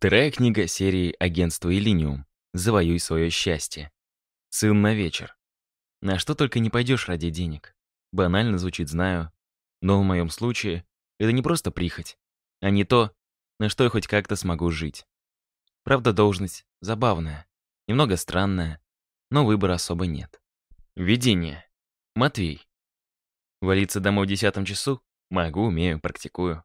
Вторая книга серии «Агентство Элиниум. Завоюй свое счастье». «Сын на вечер». На что только не пойдешь ради денег. Банально звучит, знаю. Но в моем случае это не просто прихоть, а не то, на что я хоть как-то смогу жить. Правда, должность забавная, немного странная, но выбора особо нет. Введение. Матвей. Валиться домой в десятом часу? Могу, умею, практикую.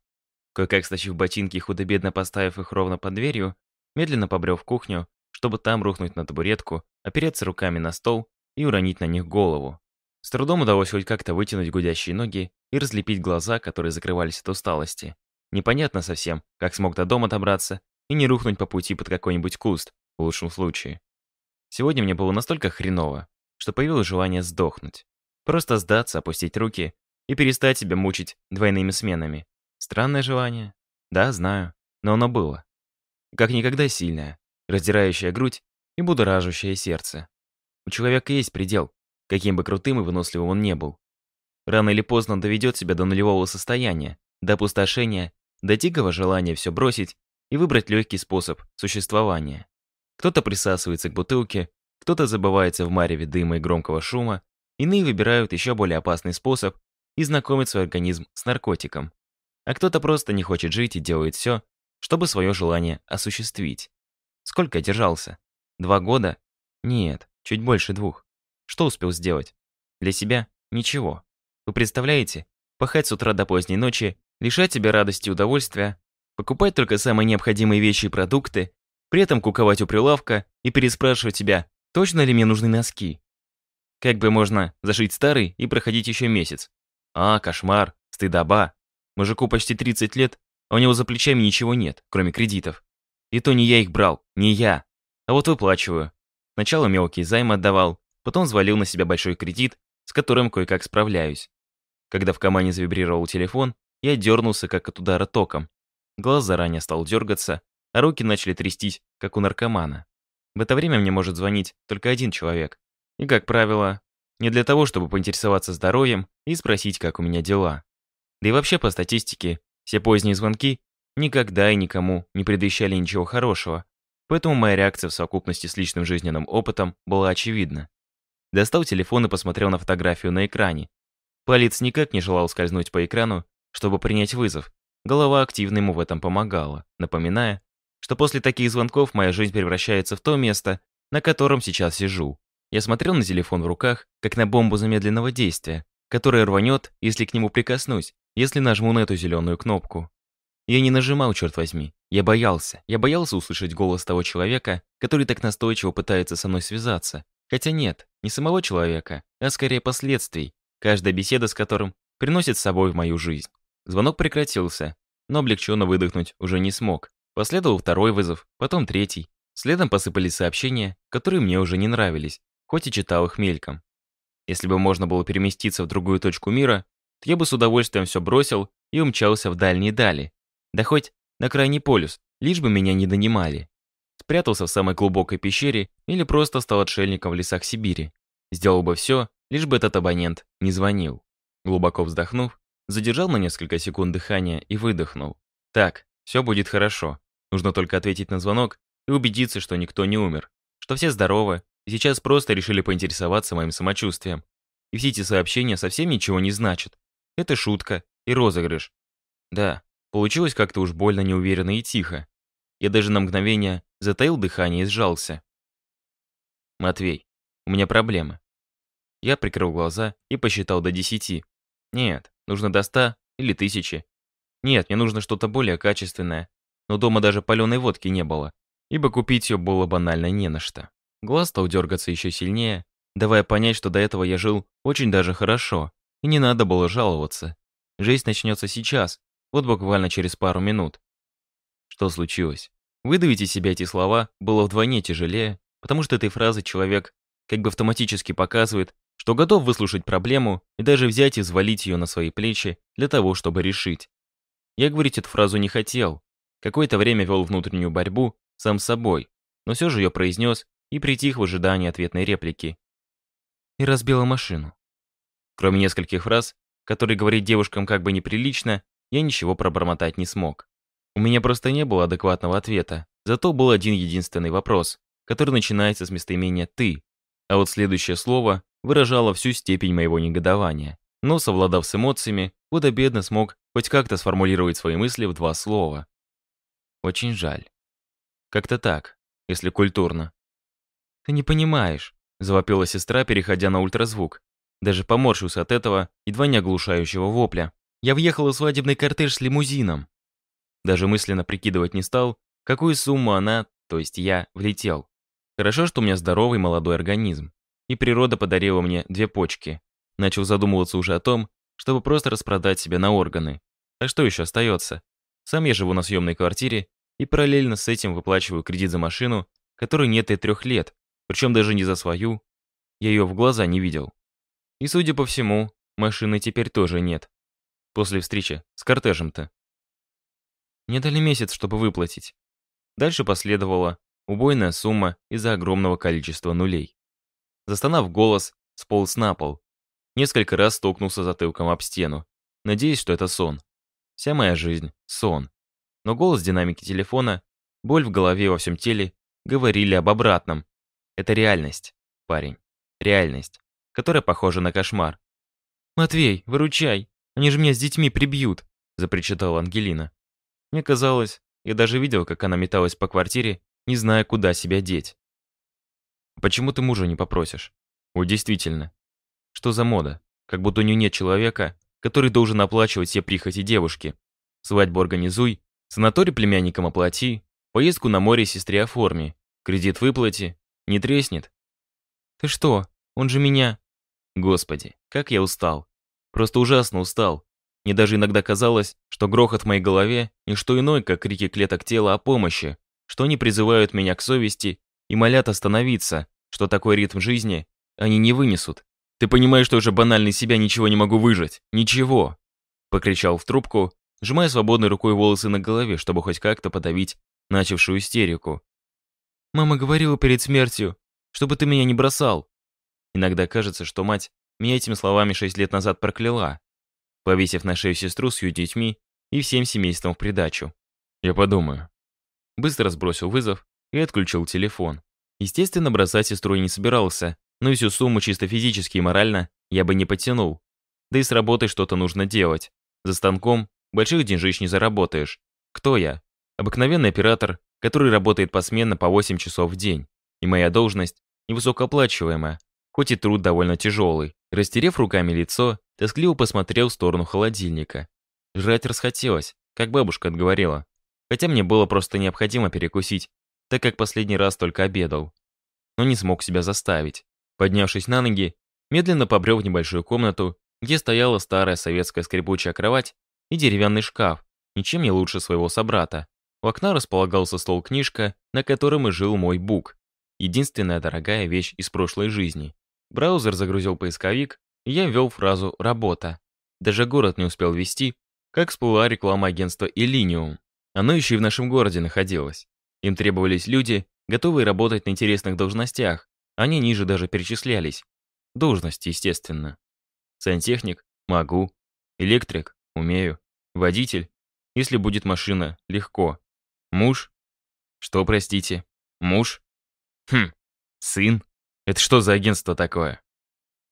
Кое-как стащив ботинки и худо-бедно поставив их ровно под дверью, медленно побрел в кухню, чтобы там рухнуть на табуретку, опереться руками на стол и уронить на них голову. С трудом удалось хоть как-то вытянуть гудящие ноги и разлепить глаза, которые закрывались от усталости. Непонятно совсем, как смог до дома добраться и не рухнуть по пути под какой-нибудь куст, в лучшем случае. Сегодня мне было настолько хреново, что появилось желание сдохнуть. Просто сдаться, опустить руки и перестать себя мучить двойными сменами. Странное желание. Да, знаю. Но оно было. Как никогда сильное, раздирающее грудь и будоражащее сердце. У человека есть предел, каким бы крутым и выносливым он не был. Рано или поздно доведет себя до нулевого состояния, до опустошения, до дикого желания все бросить и выбрать легкий способ существования. Кто-то присасывается к бутылке, кто-то забывается в мареве дыма и громкого шума, иные выбирают еще более опасный способ и знакомят свой организм с наркотиком а кто-то просто не хочет жить и делает все, чтобы свое желание осуществить. Сколько я держался? Два года? Нет, чуть больше двух. Что успел сделать? Для себя ничего. Вы представляете? Пахать с утра до поздней ночи, лишать себя радости и удовольствия, покупать только самые необходимые вещи и продукты, при этом куковать у прилавка и переспрашивать себя, точно ли мне нужны носки. Как бы можно зашить старый и проходить еще месяц? А, кошмар, стыдоба, Мужику почти 30 лет, а у него за плечами ничего нет, кроме кредитов. И то не я их брал, не я. А вот выплачиваю. Сначала мелкие займы отдавал, потом взвалил на себя большой кредит, с которым кое-как справляюсь. Когда в команде завибрировал телефон, я дернулся, как от удара током. Глаз заранее стал дергаться, а руки начали трястись, как у наркомана. В это время мне может звонить только один человек. И, как правило, не для того, чтобы поинтересоваться здоровьем и спросить, как у меня дела. Да и вообще, по статистике, все поздние звонки никогда и никому не предвещали ничего хорошего. Поэтому моя реакция в совокупности с личным жизненным опытом была очевидна. Достал телефон и посмотрел на фотографию на экране. Палец никак не желал скользнуть по экрану, чтобы принять вызов. Голова активно ему в этом помогала, напоминая, что после таких звонков моя жизнь превращается в то место, на котором сейчас сижу. Я смотрел на телефон в руках, как на бомбу замедленного действия, которая рванет, если к нему прикоснусь, если нажму на эту зеленую кнопку. Я не нажимал, черт возьми. Я боялся. Я боялся услышать голос того человека, который так настойчиво пытается со мной связаться. Хотя нет, не самого человека, а скорее последствий, каждая беседа с которым приносит с собой в мою жизнь. Звонок прекратился, но облегченно выдохнуть уже не смог. Последовал второй вызов, потом третий. Следом посыпались сообщения, которые мне уже не нравились, хоть и читал их мельком. Если бы можно было переместиться в другую точку мира, то я бы с удовольствием все бросил и умчался в дальние дали. Да хоть на крайний полюс, лишь бы меня не донимали. Спрятался в самой глубокой пещере или просто стал отшельником в лесах Сибири. Сделал бы все, лишь бы этот абонент не звонил. Глубоко вздохнув, задержал на несколько секунд дыхание и выдохнул. Так, все будет хорошо. Нужно только ответить на звонок и убедиться, что никто не умер, что все здоровы и сейчас просто решили поинтересоваться моим самочувствием. И все эти сообщения совсем ничего не значат. Это шутка и розыгрыш. Да, получилось как-то уж больно неуверенно и тихо. Я даже на мгновение затаил дыхание и сжался. «Матвей, у меня проблемы». Я прикрыл глаза и посчитал до десяти. «Нет, нужно до ста или тысячи. Нет, мне нужно что-то более качественное. Но дома даже паленой водки не было, ибо купить ее было банально не на что. Глаз стал дергаться еще сильнее, давая понять, что до этого я жил очень даже хорошо, и не надо было жаловаться. Жесть начнется сейчас, вот буквально через пару минут. Что случилось? Выдавить из себя эти слова было вдвойне тяжелее, потому что этой фразы человек как бы автоматически показывает, что готов выслушать проблему и даже взять и взвалить ее на свои плечи для того, чтобы решить. Я говорить эту фразу не хотел. Какое-то время вел внутреннюю борьбу сам с собой, но все же ее произнес и притих в ожидании ответной реплики. И разбила машину. Кроме нескольких фраз, которые говорить девушкам как бы неприлично, я ничего пробормотать не смог. У меня просто не было адекватного ответа. Зато был один единственный вопрос, который начинается с местоимения «ты». А вот следующее слово выражало всю степень моего негодования. Но, совладав с эмоциями, худо-бедно смог хоть как-то сформулировать свои мысли в два слова. Очень жаль. Как-то так, если культурно. «Ты не понимаешь», — завопила сестра, переходя на ультразвук. Даже поморщился от этого, едва не оглушающего вопля. Я въехала в свадебный кортеж с лимузином. Даже мысленно прикидывать не стал, какую сумму она, то есть я, влетел. Хорошо, что у меня здоровый молодой организм. И природа подарила мне две почки. Начал задумываться уже о том, чтобы просто распродать себя на органы. А что еще остается? Сам я живу на съемной квартире и параллельно с этим выплачиваю кредит за машину, которой нет и трех лет, причем даже не за свою. Я ее в глаза не видел. И, судя по всему, машины теперь тоже нет. После встречи с кортежем-то. Не дали месяц, чтобы выплатить. Дальше последовала убойная сумма из-за огромного количества нулей. Застонав голос, сполз на пол. Несколько раз стукнулся затылком об стену, надеясь, что это сон. Вся моя жизнь — сон. Но голос динамики телефона, боль в голове и во всем теле говорили об обратном. Это реальность, парень. Реальность которая похожа на кошмар. «Матвей, выручай! Они же меня с детьми прибьют!» – запричитала Ангелина. Мне казалось, я даже видел, как она металась по квартире, не зная, куда себя деть. «Почему ты мужа не попросишь?» «О, действительно. Что за мода? Как будто у нее нет человека, который должен оплачивать все прихоти девушки. Свадьбу организуй, санаторий племянникам оплати, поездку на море сестре оформи, кредит выплати, не треснет». «Ты что? Он же меня...» Господи, как я устал. Просто ужасно устал. Мне даже иногда казалось, что грохот в моей голове – и что иное, как крики клеток тела о помощи, что они призывают меня к совести и молят остановиться, что такой ритм жизни они не вынесут. «Ты понимаешь, что уже банально из себя ничего не могу выжать? Ничего!» Покричал в трубку, сжимая свободной рукой волосы на голове, чтобы хоть как-то подавить начавшую истерику. «Мама говорила перед смертью, чтобы ты меня не бросал. Иногда кажется, что мать меня этими словами шесть лет назад прокляла, повесив на шею сестру с ее детьми и всем семейством в придачу. Я подумаю. Быстро сбросил вызов и отключил телефон. Естественно, бросать сестру я не собирался, но и всю сумму чисто физически и морально я бы не потянул. Да и с работой что-то нужно делать. За станком больших деньжищ не заработаешь. Кто я? Обыкновенный оператор, который работает посменно по 8 часов в день. И моя должность невысокооплачиваемая, хоть и труд довольно тяжелый. Растерев руками лицо, тоскливо посмотрел в сторону холодильника. Жрать расхотелось, как бабушка отговорила. Хотя мне было просто необходимо перекусить, так как последний раз только обедал. Но не смог себя заставить. Поднявшись на ноги, медленно побрел в небольшую комнату, где стояла старая советская скрипучая кровать и деревянный шкаф, ничем не лучше своего собрата. У окна располагался стол-книжка, на котором и жил мой бук. Единственная дорогая вещь из прошлой жизни. Браузер загрузил поисковик, я ввел фразу «работа». Даже город не успел ввести, как всплыла реклама агентства «Элиниум». Оно еще и в нашем городе находилось. Им требовались люди, готовые работать на интересных должностях. Они ниже даже перечислялись. Должности, естественно. Сантехник – могу. Электрик – умею. Водитель – если будет машина, легко. Муж – что, простите? Муж? Хм, сын? Это что за агентство такое?